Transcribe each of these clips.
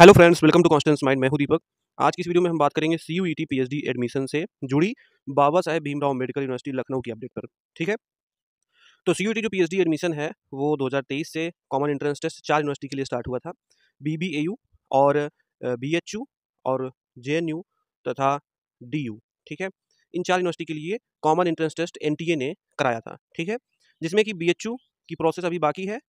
hello friends welcome to Constance Mind मैं हूं दीपक आज की इस वीडियो में हम बात करेंगे C U E T P D admission से जुड़ी बाबा साहेब भीमराव अम्बेडकर यूनिवर्सिटी लखनऊ की अपडेट पर ठीक है तो सी यू टी जो पी एच डी एडमिशन है वो 2023 से कॉमन एंट्रेंस टेस्ट चार यूनिवर्सिटी के लिए स्टार्ट हुआ था बी बी ए यू और बी एच यू और जे एन यू तथा डी यू ठीक है इन चार यूनिवर्सिटी के लिए common entrance test N T A ने कराया था ठीक है जिसमें कि बी एच यू की प्रोसेस अभी बाकी है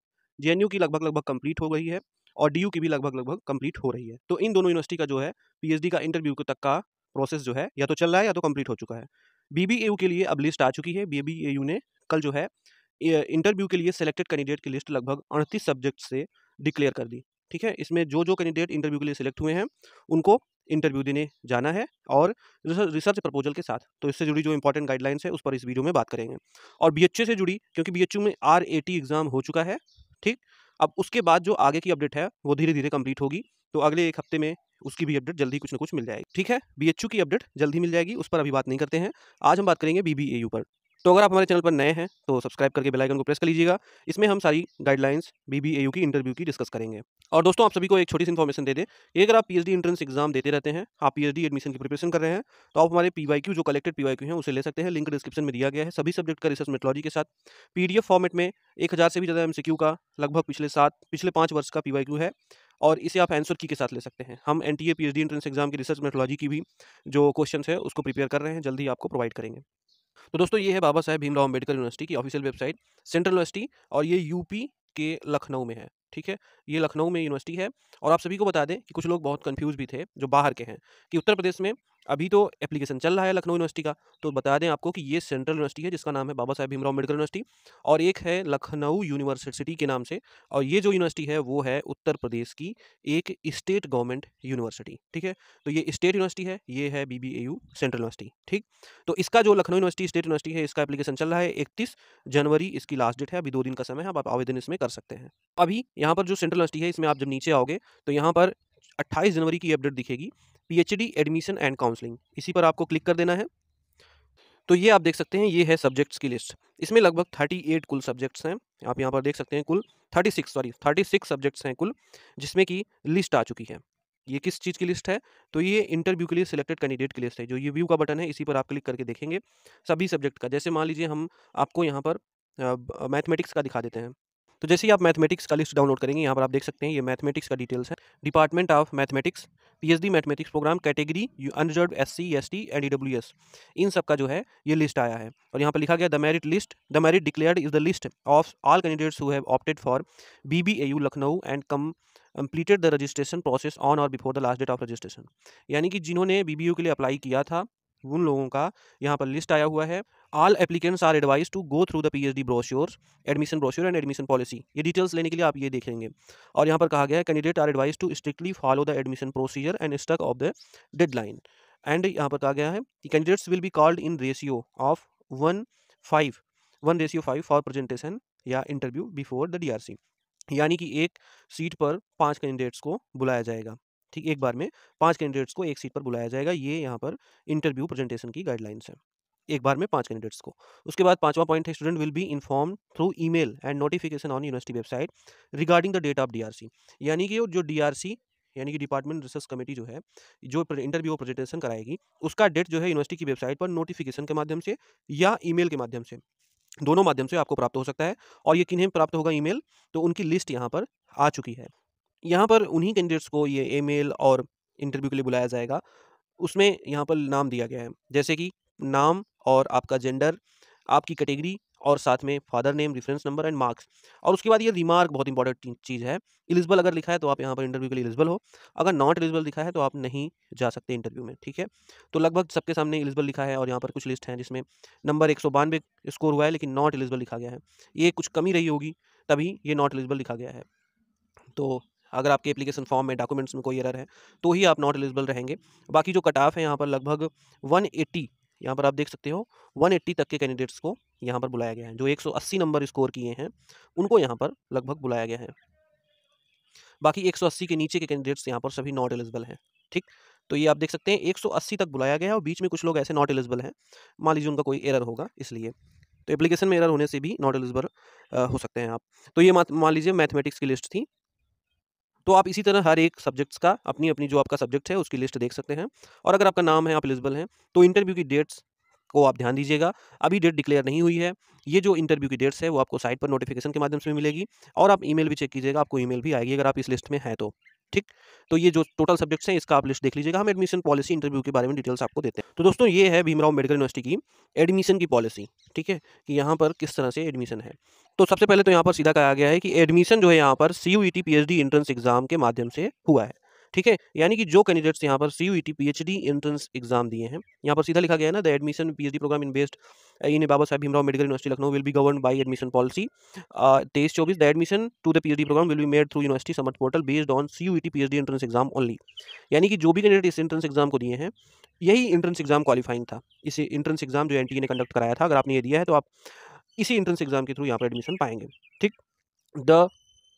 जे एन यू की लगभग लगभग कंप्लीट हो गई है और डी की भी लगभग लगभग कंप्लीट हो रही है तो इन दोनों यूनिवर्सिटी का जो है पी का इंटरव्यू तक का प्रोसेस जो है या तो चल रहा है या तो कम्प्लीट हो चुका है बी के लिए अब लिस्ट आ चुकी है बी ने कल जो है इंटरव्यू के लिए सिलेक्टेड कैंडिडेट की लिस्ट लगभग अड़तीस सब्जेक्ट से डिक्लेयर कर दी ठीक है इसमें जो जो कैंडिडेट इंटरव्यू के लिए सिलेक्ट हुए हैं उनको इंटरव्यू देने जाना है और रिसर्च प्रपोजल के साथ तो इससे जुड़ी जो इंपॉर्टेंट गाइडलाइंस है उस पर इस वीडियो में बात करेंगे और बी से जुड़ी क्योंकि बी में आर एग्ज़ाम हो चुका है ठीक अब उसके बाद जो आगे की अपडेट है वो धीरे धीरे कंप्लीट होगी तो अगले एक हफ्ते में उसकी भी अपडेट जल्दी कुछ ना कुछ मिल जाएगी ठीक है बी की अपडेट जल्दी मिल जाएगी उस पर अभी बात नहीं करते हैं आज हम बात करेंगे बी पर तो अगर आप हमारे चैनल पर नए हैं तो सब्सक्राइब करके बेलाइकन को प्रेस कर लीजिएगा इसमें हम सारी गाइडलाइंस बी की इंटरव्यू की डिस्कस करेंगे और दोस्तों आप सभी को एक छोटी सी इन्फॉर्मेशन दे दें ये अगर आप डी एंट्रेंस एग्जाम देते रहते हैं आप डी एडमिशन की प्रिपरेशन कर रहे हैं तो आप हमारे क्यू जो कलेक्टेड पीवाईक्यू हैं उसे ले सकते हैं लिंक डिस्क्रिप्शन में दिया गया है सभी सब्जेक्ट का रिसर्च मेथोलॉजी के साथ एफ फॉर्मेट में एक हज़ार से भी ज़्यादा क्यू का लगभग पिछले सात पिछले पाँच वर्ष का क्यू है और इसे आप आंसर की के साथ ले सकते हैं हम N T H D entrance exam की रिसर्च मेथोलॉजी की भी जो क्वेश्चन है उसको प्रिपेयर कर रहे हैं जल्दी आपको प्रोवाइड करेंगे तो दोस्तों ये है बाबा साहेब भीमराव अम्बेडकर यूनिवर्सिटी की ऑफिशियल वेबसाइट सेंट्रल यूनिवर्सिटी और ये यूपी के लखनऊ में है ठीक है ये लखनऊ में यूनिवर्सिटी है और आप सभी को बता दें कि कुछ लोग बहुत कंफ्यूज भी थे जो बाहर के हैं कि उत्तर प्रदेश में अभी तो एप्लीकेशन चल रहा है लखनऊ यूनिवर्सिटी का तो बता दें आपको कि ये सेंट्रल यूनिवर्सिटी है जिसका नाम है बाबा साहेब भीमराव अम्बेडकर यूनिवर्सिटी और एक है लखनऊ यूनिवर्सिटी के नाम से और ये जो यूनिवर्सिटी है वो है उत्तर प्रदेश की एक स्टेट गवर्नमेंट यूनिवर्सिटी ठीक है तो ये स्टेट यूनिवर्सिटी है ये है बी सेंट्रल यूनिवर्सिटी ठीक तो इसका जो लखनऊ यूनिवर्सिटी स्टेट यूनिवर्सिटी है इसका एप्लीकेशन चल रहा है इकतीस जनवरी इसकी लास्ट डेट है अभी दो दिन का समय है आप आवेदन इसमें कर सकते हैं अभी यहाँ पर जो सेंट्रल यूनिवर्सिटी है इसमें आप जब नीचे आओगे तो यहाँ पर 28 जनवरी की अपडेट दिखेगी पीएचडी एडमिशन एंड काउंसलिंग इसी पर आपको क्लिक कर देना है तो ये आप देख सकते हैं ये है सब्जेक्ट्स की लिस्ट इसमें लगभग थर्टी एट कुल सब्जेक्ट्स हैं आप यहाँ पर देख सकते हैं कुल thirty six sorry thirty six subjects हैं कुल जिसमें की लिस्ट आ चुकी है ये किस चीज़ की लिस्ट है तो ये इंटरव्यू के लिए सिलेक्टेड कैंडिडेट की लिस्ट है जो ये व्यू का बटन है इसी पर आप क्लिक करके देखेंगे सभी सब्जेक्ट का जैसे मान लीजिए हम आपको यहाँ पर मैथमेटिक्स का दिखा देते हैं तो जैसे ही आप मैथमेटिक्स का लिस्ट डाउनलोड करेंगे यहाँ पर आप देख सकते हैं ये मैथमेटिक्स का डिटेल्स है department of mathematics PhD mathematics programme category unreserve S C S T and E इन सब का जो है ये लिस्ट आया है और यहाँ पर लिखा गया the merit list the merit declared is the list of all candidates who have opted for B B A U Lucknow and come completed the registration process on or before the last date of registration यानी कि जिन्होंने B B you के लिए apply किया था उन लोगों का यहाँ पर लिस्ट आया हुआ है all applicants are advise to go through the P D brochure admission brochure and admission policy ये डिटेल्स लेने के लिए आप ये देखेंगे और यहाँ पर कहा गया है candidate are advise to strictly follow the admission procedure and stuck of the deadline and यहाँ पर कहा गया है कि candidates will be called in ratio of one five one ratio five for presentation या इंटरव्यू बिफोर द सी यानी कि एक सीट पर पांच कैंडिडेट्स को बुलाया जाएगा ठीक एक बार में पांच कैंडिडेट्स को एक सीट पर बुलाया जाएगा ये यहाँ पर इंटरव्यू प्रेजेंटेशन की गाइडलाइंस है एक बार में पांच कैंडिडेट्स को उसके बाद पांचवा पॉइंट है student will be inform through email and notification on university website regarding the date of DRC यानी कि जो डीआरसी यानी कि डिपार्टमेंट रिसर्च कमेटी जो है जो इंटरव्यू और प्रेजेंटेशन कराएगी उसका डेट जो है यूनिवर्सिटी की वेबसाइट पर नोटिफिकेशन के माध्यम से या ईमेल के माध्यम से दोनों माध्यम से आपको प्राप्त हो सकता है और ये किन्हें प्राप्त होगा ईमेल तो उनकी लिस्ट यहाँ पर आ चुकी है यहाँ पर उन्हीं कैंडिडेट्स को ये मेल और इंटरव्यू के लिए बुलाया जाएगा उसमें यहाँ पर नाम दिया गया है जैसे कि नाम और आपका जेंडर आपकी कैटेगरी और साथ में father name reference number and marks और उसके बाद ये रिमार्क बहुत इंपॉर्टेंट चीज़ है एलिजिबल अगर लिखा है तो आप यहाँ पर इंटरव्यू के लिए एलिजिबल हो अगर नॉट एलिजिबल लिखा है तो आप नहीं जा सकते इंटरव्यू में ठीक है तो लगभग सबके सामने एलिजिबल लिखा है और यहाँ पर कुछ लिस्ट हैं जिसमें नंबर एक स्कोर हुआ है लेकिन नॉट एलिजिबल लिखा गया है ये कुछ कमी रही होगी तभी ये नॉट एलिजिबल लिखा गया है तो अगर आपके एप्लीकेशन फॉर्म में डॉक्यूमेंट्स में कोई एरर है तो ही आप नॉट एलिजिबल रहेंगे बाकी जो कट ऑफ है यहाँ पर लगभग 180 यहाँ पर आप देख सकते हो 180 तक के कैंडिडेट्स को यहाँ पर बुलाया गया है जो 180 नंबर स्कोर किए हैं उनको यहाँ पर लगभग बुलाया गया है बाकी 180 के नीचे के कैंडिडेट्स यहाँ पर सभी नॉट एलिजिबल हैं ठीक तो ये आप देख सकते हैं 180 तक बुलाया गया है और बीच में कुछ लोग ऐसे नॉट एलिजिबल हैं मान लीजिए उनका कोई एरर होगा इसलिए तो एप्लीकेशन में एरर होने से भी नॉट एलिजिबल हो सकते हैं आप तो ये मान लीजिए मैथमेटिक्स की लिस्ट थी तो आप इसी तरह हर एक सब्जेक्ट्स का अपनी अपनी जो आपका सब्जेक्ट है उसकी लिस्ट देख सकते हैं और अगर आपका नाम है आप एलिजिबल हैं तो इंटरव्यू की डेट्स को आप ध्यान दीजिएगा अभी डेट डिक्लेयर नहीं हुई है ये जो इंटरव्यू की डेट्स है वो आपको साइट पर नोटिफिकेशन के माध्यम से मिलेगी और आप ईमेल भी चेक कीजिएगा आपको ईमेल भी आएगी अगर आप इस लिस्ट में हैं तो ठीक तो ये जो टोटल सब्जेक्ट्स हैं इसका आप लिस्ट देख लीजिएगा हम एडमिशन पॉलिसी इंटरव्यू के बारे में डिटेल्स आपको देते हैं तो दोस्तों ये है भीमराव मेडिकल यूनिवर्सिटी की एडमिशन की पॉलिसी ठीक है कि यहाँ पर किस तरह से एडमिशन है तो सबसे पहले तो यहाँ पर सीधा कहा गया है कि एडमिशन जो है यहाँ पर C U P H D entrance exam के माध्यम से हुआ है ठीक है यानी कि जो कैंडिडेट्स यहाँ पर C U T H D entrance exam दिए हैं यहाँ पर सीधा लिखा गया है ना the admission P H D programme in based in Baba Saheb Bhimrao medical university Lucknow will be govern by admission policy तेईस चौबीस the admission to the P H programme will be made through university Samarth portal based on C U P H D entrance exam only यानी कि जो भी candidate इस entrance exam को दिए हैं यही एंट्रेंस एग्जाम क्वालिफाइंग था इसे एंट्रेंस एग्जाम जो एन ने कंडक्ट कराया था अगर आपने ये दिया है तो आप इसी एंट्रेंस एग्ज़ाम के थ्रू यहाँ पर एडमिशन पाएंगे ठीक द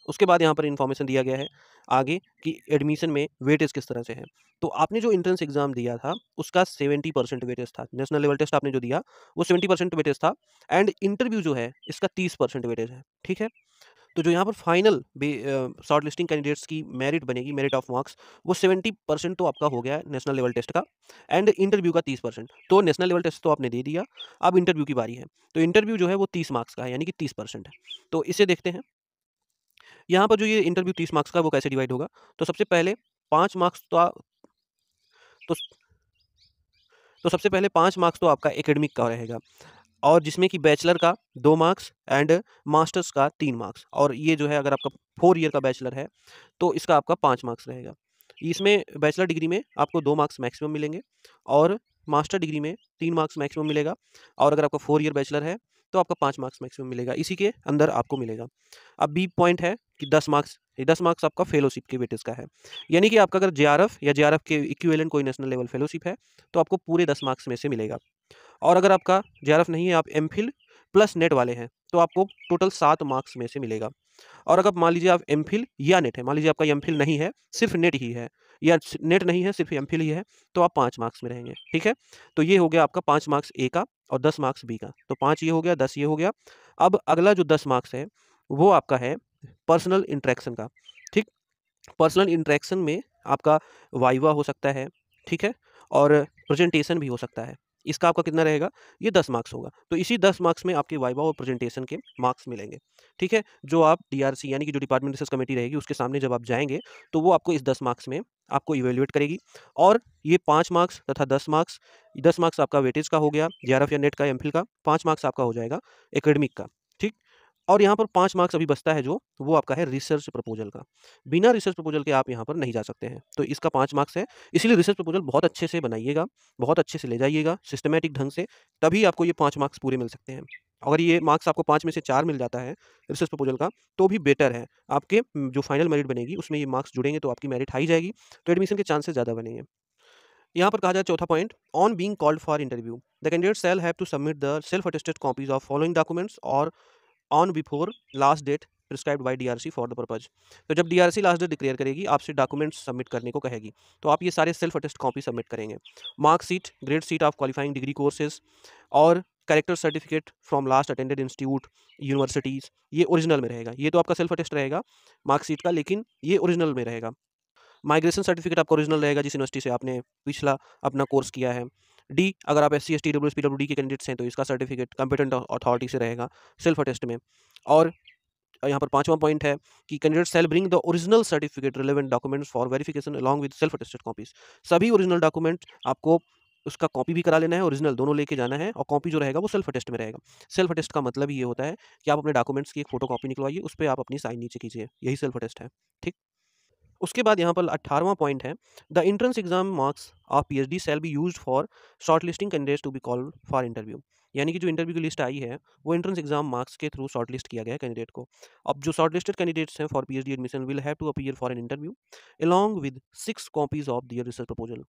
उसके बाद यहाँ पर इन्फॉर्मेशन दिया गया है आगे कि एडमिशन में वेटेज किस तरह से है तो आपने जो इंट्रेंस एग्जाम दिया था उसका सेवेंटी परसेंट वेटेज था नेशनल लेवल टेस्ट आपने जो दिया वो सेवेंटी परसेंट वेटेज था एंड इंटरव्यू जो है इसका तीस परसेंट वेटेज है ठीक है तो जो यहाँ पर फाइनल शॉर्ट लिस्टिंग कैंडिडेट्स की मेरिट बनेगी मेरिट ऑफ मार्क्स वो सेवेंटी परसेंट तो आपका हो गया है नेशनल लेवल टेस्ट का एंड इंटरव्यू का तीस परसेंट तो नेशनल लेवल टेस्ट तो आपने दे दिया अब इंटरव्यू की बारी है तो इंटरव्यू जो है वो तीस मार्क्स का है यानी कि तीस परसेंट है तो इसे देखते हैं यहाँ पर जो ये इंटरव्यू तीस मार्क्स का वो कैसे डिवाइड होगा तो सबसे पहले पाँच मार्क्स तो तो तो सबसे पहले पाँच मार्क्स तो आपका एकेडमिक का रहेगा और जिसमें कि बैचलर का दो मार्क्स एंड मास्टर्स का तीन मार्क्स और ये जो है अगर आपका फोर ईयर का बैचलर है तो इसका आपका पाँच मार्क्स रहेगा इसमें बैचलर डिग्री में आपको दो मार्क्स मैक्सिमम मिलेंगे और मास्टर डिग्री में तीन मार्क्स मैक्सिमम मिलेगा और अगर आपका फोर ईयर बैचलर है तो आपका पाँच मार्क्स मैक्सिमम मिलेगा इसी के अंदर आपको मिलेगा अब बी पॉइंट है कि दस मार्क्स दस मार्क्स आपका फेलोशिप के वेटेज का है यानी कि आपका अगर जे या जे के इक्विवेलेंट कोई नेशनल लेवल फेलोशिप है तो आपको पूरे दस मार्क्स में से मिलेगा और अगर आपका जे नहीं है आप एम प्लस नेट वाले हैं तो आपको टोटल सात मार्क्स में से मिलेगा और अगर मान लीजिए आप एम या नेट है मान लीजिए आपका एम नहीं है सिर्फ नेट ही है या नेट नहीं है सिर्फ एम ही है तो आप पाँच मार्क्स में रहेंगे ठीक है तो ये हो गया आपका पाँच मार्क्स ए का और दस मार्क्स बी का तो पाँच ये हो गया दस ये हो गया अब अगला जो दस मार्क्स है वो आपका है पर्सनल इंट्रैक्शन का ठीक पर्सनल इंट्रैक्शन में आपका वाइवा हो सकता है ठीक है और प्रजेंटेशन भी हो सकता है इसका आपका कितना रहेगा ये दस मार्क्स होगा तो इसी दस मार्क्स में आपके वाइवा और प्रेजेंटेशन के मार्क्स मिलेंगे ठीक है जो आप डीआरसी यानी कि जो डिपार्टमेंट रिसर्च कमेटी रहेगी उसके सामने जब आप जाएंगे तो वो आपको इस दस मार्क्स में आपको इवेल्युएट करेगी और ये पाँच मार्क्स तथा दस मार्क्स दस मार्क्स आपका वेटेज का हो गया जे या नेट का एम का पाँच मार्क्स आपका हो जाएगा एकेडमिक का ठीक और यहाँ पर पाँच मार्क्स अभी बचता है जो वो आपका है रिसर्च प्रपोजल का बिना रिसर्च प्रपोजल के आप यहाँ पर नहीं जा सकते हैं तो इसका पाँच मार्क्स है इसलिए रिसर्च प्रपोजल बहुत अच्छे से बनाइएगा बहुत अच्छे से ले जाइएगा सिस्टमेटिक ढंग से तभी आपको ये पाँच मार्क्स पूरे मिल सकते हैं अगर ये मार्क्स आपको पाँच में से चार मिल जाता है रिसर्च प्रपोजल का तो भी बेटर है आपके जो फाइनल मेरिट बनेगी उसमें ये मार्क्स जुड़ेंगे तो आपकी मेरिट हाई जाएगी तो एडमिशन के चांसेस ज़्यादा बनेंगे यहाँ पर कहा जाए चौथा point on being called for interview the candidate shall have to submit the self attested copies of following documents or on before last date prescribed by D R C for the purpose तो जब D R C last date declare करेगी आपसे documents submit करने को कहेगी तो आप ये सारे सेल्फ अटेस्ट कॉपी सबमिट करेंगे marksheet grade sheet of qualifying degree courses और character certificate from last attended institute universities ये ओरिजिनल में रहेगा ये तो आपका सेल्फ अटेस्ट रहेगा मार्कशीट का लेकिन ये ओरिजिनल में रहेगा माइग्रेशन सर्टिफिकेट आपका ओरिजिनल रहेगा जिस यूनिवर्सिटी से आपने पिछला अपना कोर्स किया है डी अगर आप S C S T W S P W D के कैंडिडेट्स हैं तो इसका सर्टिफिकेट कंपिटेंट अथॉरिटी से रहेगा सेल्फ अटेस्ट में और यहाँ पर पांचवा पॉइंट है कि candidate shall bring the original certificate relevant documents for verification along with self attested copies सभी ओरिजिनल डॉक्यूमेंट आपको उसका कॉपी भी करा लेना है ओरिजिनल दोनों लेके जाना है और कॉपी जो रहेगा वो सेल्फ अटेस्ट में रहेगा सेल्फ अटेस्ट का मतलब ये होता है कि आप अपने डॉक्यूमेंट्स की एक फोटो कॉपी निकलवाइए उस पर आप अपनी साइन नीचे कीजिए यही सेल्फ अटेस्ट है ठीक उसके बाद यहाँ पर अठारवा पॉइंट है the entrance exam marks of P H D shall be use for shortlisting candidates to be call for interview यानी कि जो इंटरव्यू की लिस्ट आई है वो एंट्रेंस एग्जाम मार्क्स के थ्रू शॉर्ट लिस्ट किया गया है कैंडिडेट को अब जो शॉर्ट लिस्टेड कैंडिडेट्स हैं for P H D admission will have to appear for an interview along with six copies of their research proposal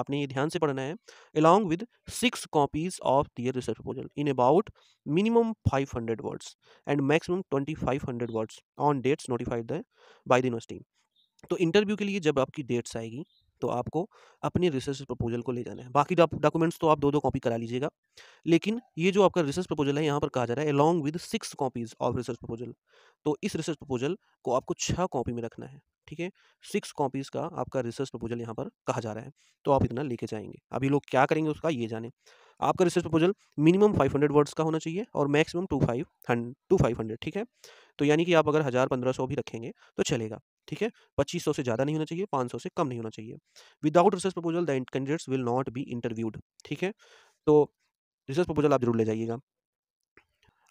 आपने ये ध्यान से पढ़ना है along with six copies of their research proposal in about minimum five hundred words and maximum twenty five hundred words on dates notified by the university तो interview के लिए जब आपकी डेट्स आएगी तो आपको अपने रिसर्च प्रपोजल को ले जाना है बाकी डॉक्यूमेंट्स तो आप दो दो कॉपी करा लीजिएगा लेकिन ये जो आपका रिसर्च प्रपोजल है यहाँ पर कहा जा रहा है along with six copies of research proposal तो इस रिसर्च प्रपोजल को आपको छः कॉपी में रखना है ठीक है सिक्स कॉपीज़ का आपका रिसर्च प्रपोजल यहाँ पर कहा जा रहा है तो आप इतना लेके जाएंगे अभी लोग क्या करेंगे उसका ये जाने आपका रिसर्च प्रपोजल मिनिमम 500 वर्ड्स का होना चाहिए और maximum two five two five hundred ठीक है तो यानी कि आप अगर हज़ार पंद्रह सौ भी रखेंगे तो चलेगा ठीक है पच्चीस सौ से ज़्यादा नहीं होना चाहिए पाँच सौ से कम नहीं होना चाहिए without research proposal the candidates will not be interviewed ठीक है तो रिसर्च प्रपोजल आप जरूर ले जाइएगा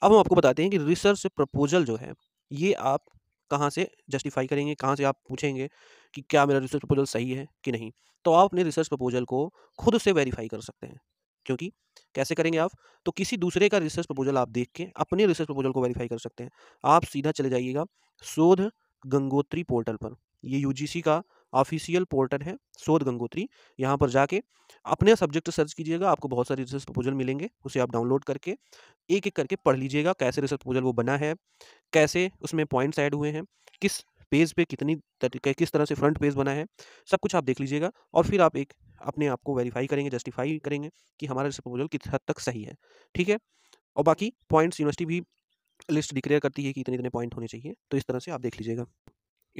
अब हम आपको बताते हैं कि रिसर्च प्रपोजल जो है ये आप कहाँ से जस्टिफाई करेंगे कहाँ से आप पूछेंगे कि क्या मेरा रिसर्च प्रपोजल सही है कि नहीं तो आप अपने रिसर्च प्रपोजल को खुद से वेरीफाई कर सकते हैं क्योंकि कैसे करेंगे आप तो किसी दूसरे का रिसर्च प्रपोजल आप देख के अपने रिसर्च प्रपोजल को वेरीफाई कर सकते हैं आप सीधा चले जाइएगा शोध गंगोत्री पोर्टल पर ये यूजीसी का ऑफिशियल पोर्टल है शोध गंगोत्री यहाँ पर जाके अपने सब्जेक्ट सर्च कीजिएगा आपको बहुत सारे रिसर्च प्रपोजल मिलेंगे उसे आप डाउनलोड करके एक एक करके पढ़ लीजिएगा कैसे रिसर्च प्रपोजल वो बना है कैसे उसमें पॉइंट्स ऐड हुए हैं किस पेज पे कितनी तरीके किस तरह से फ्रंट पेज बना है सब कुछ आप देख लीजिएगा और फिर आप एक अपने आप को वेरीफाई करेंगे जस्टिफाई करेंगे कि हमारा रिसर्च प्रपोजल किस हद तक सही है ठीक है और बाकी पॉइंट्स यूनिवर्सिटी भी लिस्ट डिक्लेयर करती है कि इतने इतने पॉइंट होने चाहिए तो इस तरह से आप देख लीजिएगा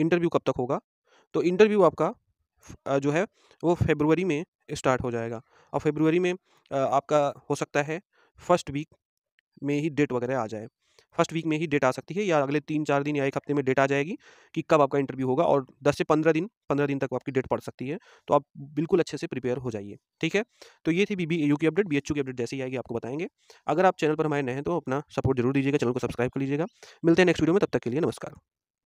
इंटरव्यू कब तक होगा तो इंटरव्यू आपका जो है वो फेबरवरी में स्टार्ट हो जाएगा और फेबरवरी में आपका हो सकता है फर्स्ट वीक में ही डेट वगैरह आ जाए फर्स्ट वीक में ही डेट आ सकती है या अगले तीन चार दिन या एक हफ्ते में डेट आ जाएगी कि कब आपका इंटरव्यू होगा और दस से पंद्रह दिन पंद्रह दिन तक आपकी डेट पड़ सकती है तो आप बिल्कुल अच्छे से प्रिपेयर हो जाइए ठीक है तो ये थी बी बी यू की अपडेट बी एच यू की अपडेट जैसे ही आएगी आपको बताएंगे अगर आप चैनल पर हमारे नए हैं तो अपना सपोर्ट जरूर दीजिएगा चैनल को सब्सक्राइब कर लीजिएगा मिलते हैं नेक्स्ट वीडियो में तब तक के लिए नमस्कार